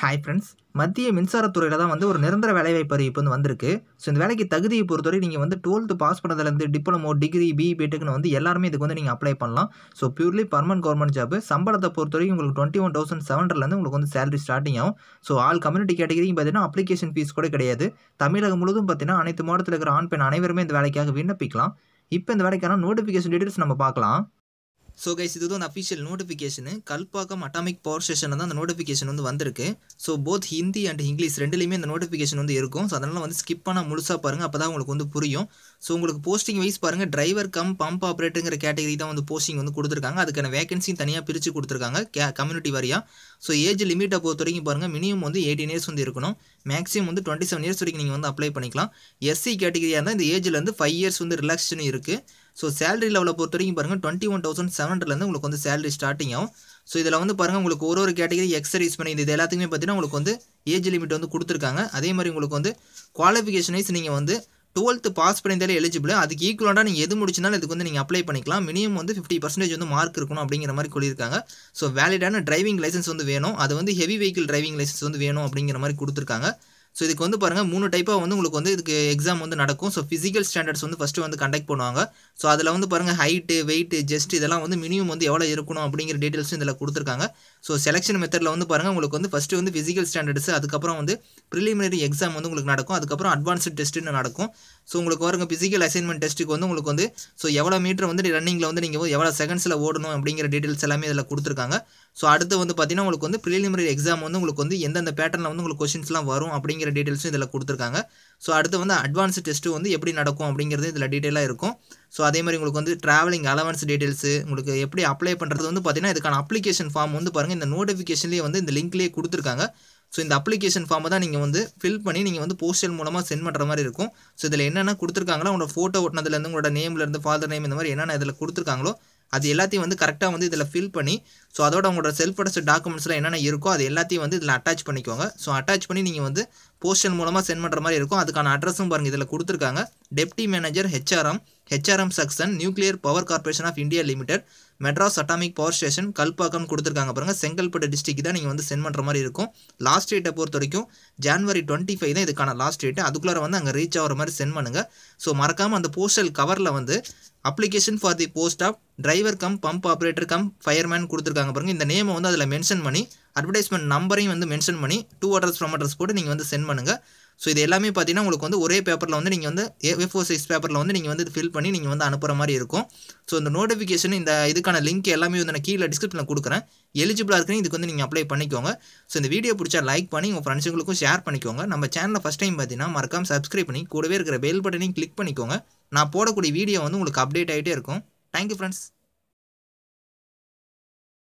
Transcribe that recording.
hi friends மத்திய மின்சாரத்துறையில் தான் வந்து ஒரு நிரந்தர வேலைவாய்ப்பு அறிவிப்பு வந்து வந்திருக்கு ஸோ இந்த வேலைக்கு தகுதியை பொறுத்தவரை நீங்கள் வந்து டுவெல்த்து பாஸ் பண்ணதுலேருந்து டிப்ளமோ டிகிரி பிபிடெக்னு பிடெக்னு வந்து எல்லாருமே இதுக்கு வந்து நீங்கள் அப்ளை பண்ணலாம் so purely permanent government job சம்பளத்தை பொறுத்தவரைக்கும் உங்களுக்கு டுவெண்ட்டி ஒன் தௌசண்ட் செவன் ஹண்ட்ரட்லேருந்து உங்களுக்கு வந்து சேலரி ஸ்டார்டிங் ஆகும் ஸோ ஆல் கம்யூனிட்டி கேட்டகிரியும் பார்த்தீங்கன்னா அப்ளிகேஷன் ஃபீஸ் கூட கிடையாது தமிழகம் முழுவதும் பார்த்தீங்கன்னா அனைத்து மாவட்டத்தில் இருக்கிற ஆண் பெண் அனைவருமே இந்த வேலைக்காக விண்ணப்பிக்கலாம் இப்போ இந்த வேலைக்கான நோட்டிஃபிகேஷன் டீட்டெயில்ஸ் நம்ம பார்க்கலாம் ஸோ கைஸ் இது வந்து official notification Kalpakkam atomic power station வந்து அந்த நோட்டிஃபிகேஷன் வந்து வந்திருக்கு so both Hindi and English ரெண்டுலேயுமே இந்த நோட்டிஃபிகேஷன் வந்து இருக்கும் ஸோ அதனால் வந்து ஸ்கிப் பண்ணால் முழுசாக பாருங்கள் அப்போ தான் உங்களுக்கு வந்து புரியும் ஸோ உங்களுக்கு போஸ்டிங் வைஸ் பாருங்கள் டிரைவர் கம் பம்ப் ஆப்ரேட்டுங்கிற கேட்டகரி தான் வந்து போஸ்டிங் வந்து கொடுத்துருக்காங்க அதுக்கான வேகன்சியும் தனியாக பிரித்து கொடுத்துருக்காங்க கே கம்யூனிட்டி வாரியாக ஸோ ஏஜ் லிமிட்டை பொறுத்த வரைக்கும் பாருங்கள் மினிமம் வந்து எயிட்டீன் இயர்ஸ் வந்து இருக்கணும் மேக்ஸிமம் வந்து டுவெண்ட்டி செவன் இயர்ஸ் வரைக்கும் நீங்கள் வந்து அப்ளை பண்ணிக்கலாம் எஸ்சி கேட்டகரியாக இருந்தால் இந்த ஏஜில் வந்து ஃபைவ் இயர்ஸ் வந்து ரிலாக்ஸேஷனும் இருக்குது ஸோ சேலரி லெவலை பொறுத்த வரைக்கும் பாருங்கள் டுவெண்ட்டி ஒன் தௌசண்ட் செவன் ஹண்ட்ரட்லேருந்து உங்களுக்கு வந்து சேலரி ஸ்டார்டிங் ஆகும் ஸோ இதில் வந்து பாருங்கள் உங்களுக்கு ஒரு ஒரு கேட்டகரி எக்ஸசைஸ் பண்ணி இது எல்லாத்துக்குமே பார்த்தீங்கன்னா உங்களுக்கு வந்து ஏஜ் லிமிட் வந்து கொடுத்துருக்காங்க அதே மாதிரி உங்களுக்கு வந்து குவாலிஃபிகேஷன் வைஸ் நீங்கள் வந்து டுவெல்த்து பாஸ் பண்ணியிருந்தாலே எலிஜிபிள் அதுக்கு ஈக்குவலாக நீங்கள் எது முடிச்சினாலும் இதுக்கு வந்து நீங்கள் அப்ளை பண்ணிக்கலாம் மினிமம் வந்து ஃபிஃப்டி பர்சன்டேஜ் வந்து மார்க் இருக்கணும் அப்படிங்கிற மாதிரி சொல்லியிருக்காங்க ஸோ வேலிடான டிரைவிங் லைசன்ஸ் வந்து வேணும் அது வந்து ஹெவி வெஹிக்கிள் டிரைவிங் லைசன்ஸ் வந்து வேணும் அப்படிங்கிற மாதிரி கொடுத்துருக்காங்க ஸோ இதுக்கு வந்து பாருங்கள் மூணு டைப்பாக வந்து உங்களுக்கு வந்து இதுக்கு எக்ஸாம் வந்து நடக்கும் ஸோ ஃபிசிக்கல் ஸ்டாண்டர்ட்ஸ் வந்து ஃபஸ்ட்டு வந்து கண்டக்ட் பண்ணுவாங்க ஸோ அதில் வந்து பாருங்கள் ஹைட்டு வெயிட்டு ஜஸ்ட் இதெல்லாம் வந்து மினிமம் வந்து எவ்வளோ இருக்கணும் அப்படிங்கிற டீட்டெயில்ஸும் இதில் கொடுத்துருக்காங்க ஸோ செலெக்ஷன் மெத்தடில் வந்து பாருங்கள் உங்களுக்கு வந்து ஃபஸ்ட்டு வந்து ஃபிசிக்கல் ஸ்டாண்டர்ட்ஸ் அதுக்கப்புறம் வந்து ப்ரிலிமினரி எக்ஸாம் வந்து உங்களுக்கு நடக்கும் அதுக்கப்புறம் அட்வான்ஸ்டு டெஸ்ட்டுன்னு நடக்கும் ஸோ உங்களுக்கு வருங்க ஃபிசிக்கல் அசைன்மெண்ட் டெஸ்ட்டுக்கு வந்து உங்களுக்கு வந்து ஸோ எவ்வளோ மீட்டர் வந்து ரன்னிங்கில் வந்து நீங்கள் எவ்வளோ செகண்ட்ஸில் ஓடணும் அப்படிங்கிற டீட்டெயில்ஸ் எல்லாமே இதில் கொடுத்துருக்காங்க ஸோ அடுத்து வந்து பார்த்தீங்கன்னா உங்களுக்கு வந்து ப்ரிலிமினரி எக்ஸாம் வந்து உங்களுக்கு வந்து எந்தெந்த பேட்டர்னில் வந்து உங்களுக்கு கொஷின்ஸ்லாம் வரும் அப்படிங்கிற அப்படிங்கிற டீட்டெயில்ஸும் இதில் கொடுத்துருக்காங்க ஸோ அடுத்து வந்து அட்வான்ஸ் டெஸ்ட்டு வந்து எப்படி நடக்கும் அப்படிங்கிறது இதில் டீட்டெயிலாக இருக்கும் ஸோ அதே மாதிரி உங்களுக்கு வந்து ட்ராவலிங் அலவன்ஸ் டீட்டெயில்ஸு உங்களுக்கு எப்படி அப்ளை பண்ணுறது வந்து பார்த்திங்கன்னா இதுக்கான அப்ளிகேஷன் ஃபார்ம் வந்து பாருங்கள் இந்த நோட்டிஃபிகேஷன்லேயே வந்து இந்த லிங்க்லேயே கொடுத்துருக்காங்க ஸோ இந்த அப்ளிகேஷன் ஃபார்மை தான் நீங்கள் வந்து ஃபில் பண்ணி நீங்கள் வந்து போஸ்டல் மூலமாக சென்ட் பண்ணுற மாதிரி இருக்கும் ஸோ இதில் என்னென்ன கொடுத்துருக்காங்களோ உங்களோட ஃபோட்டோ ஓட்டினதுலேருந்து உங்களோட நேம்லேருந்து ஃபாதர் நேம் இந்த மாதிரி என்னென்ன இதில் கொடுத்துருக்காங்களோ அது எல்லாத்தையும் வந்து கரெக்டாக வந்து இதில் ஃபில் பண்ணி ஸோ அதோட உங்களோட செல்ஃப் அடஸ்ட் டாக்குமெண்ட்ஸில் என்னென்ன இருக்கோ அது எல்லாத்தையும் வந்து இதில் அட்டாச் பண்ணிக்கோங்க ஸோ அட்டாச் பண்ணி நீங்கள் வந்து போஸ்டன் மூலமாக சென்ட் பண்ணுற மாதிரி இருக்கும் அதுக்கான அட்ரஸும் பாருங்கள் இதில் கொடுத்துருக்காங்க deputy manager HRM HRM section nuclear power corporation of India limited Madras atomic power station Kalpakkam கொடுத்துருக்காங்க பாருங்கள் செங்கல்பட்டு டிஸ்ட்ரிக் தான் நீங்கள் வந்து சென்ட் பண்ணுற மாதிரி இருக்கும் லாஸ்ட் டேட்டை பொறுத்த வரைக்கும் ஜான்வரி டுவெண்ட்டி ஃபைவ் தான் இதுக்கான லாஸ்ட் டேட்டு அதுக்குள்ளே வந்து அங்கே ரீச் ஆகிற மாதிரி சென்ட் பண்ணுங்கள் ஸோ மறக்காமல் அந்த போஸ்டல் கவரில் வந்து application for the post of driver cum pump operator cum fireman கொடுத்துருக்காங்க பாருங்கள் இந்த நேமை வந்து அதில் மென்ஷன் பண்ணி அட்வர்டைஸ்மெண்ட் நம்பரையும் வந்து மென்ஷன் பண்ணி டூ அட்ரஸ் ஃப்ரம் அட்ரஸ் போட்டு நீங்கள் வந்து சென்ட் பண்ணுங்கள் ஸோ இது எல்லாமே பார்த்தீங்கன்னா உங்களுக்கு வந்து ஒரே பேப்பரில் வந்து நீங்கள் வந்து ஏ ஃபோர் சைஸ் பேப்பரில் வந்து நீங்கள் வந்து ஃபில் பண்ணி நீங்கள் வந்து அனுப்புகிற மாதிரி இருக்கும் ஸோ இந்த நோட்டிஃபிகேஷன் இந்த இதுக்கான லிங்க் எல்லாமே வந்து நான் கீழே டிஸ்கிரிப்ஷனில் கொடுக்குறேன் எலிஜிபிளாக இருக்குன்னு இதுக்கு வந்து நீங்கள் அப்ளை பண்ணிக்கோங்க ஸோ இந்த வீடியோ பிடிச்சா லைக் பண்ணி உங்கள் ஃப்ரெண்ட்ஸுங்களுக்கும் ஷேர் பண்ணிக்கோங்க நம்ம சேனலில் ஃபஸ்ட் டைம் பார்த்தீங்கன்னா மறக்காம சப்ஸ்கிரைப் பண்ணி கூடவே இருக்கிற பெல் பட்டனையும் கிளிக் பண்ணிக்கோங்க நான் போடக்கூடிய வீடியோ வந்து உங்களுக்கு அப்டேட் ஆகிட்டே இருக்கும் தேங்க்யூ ஃப்ரெண்ட்ஸ்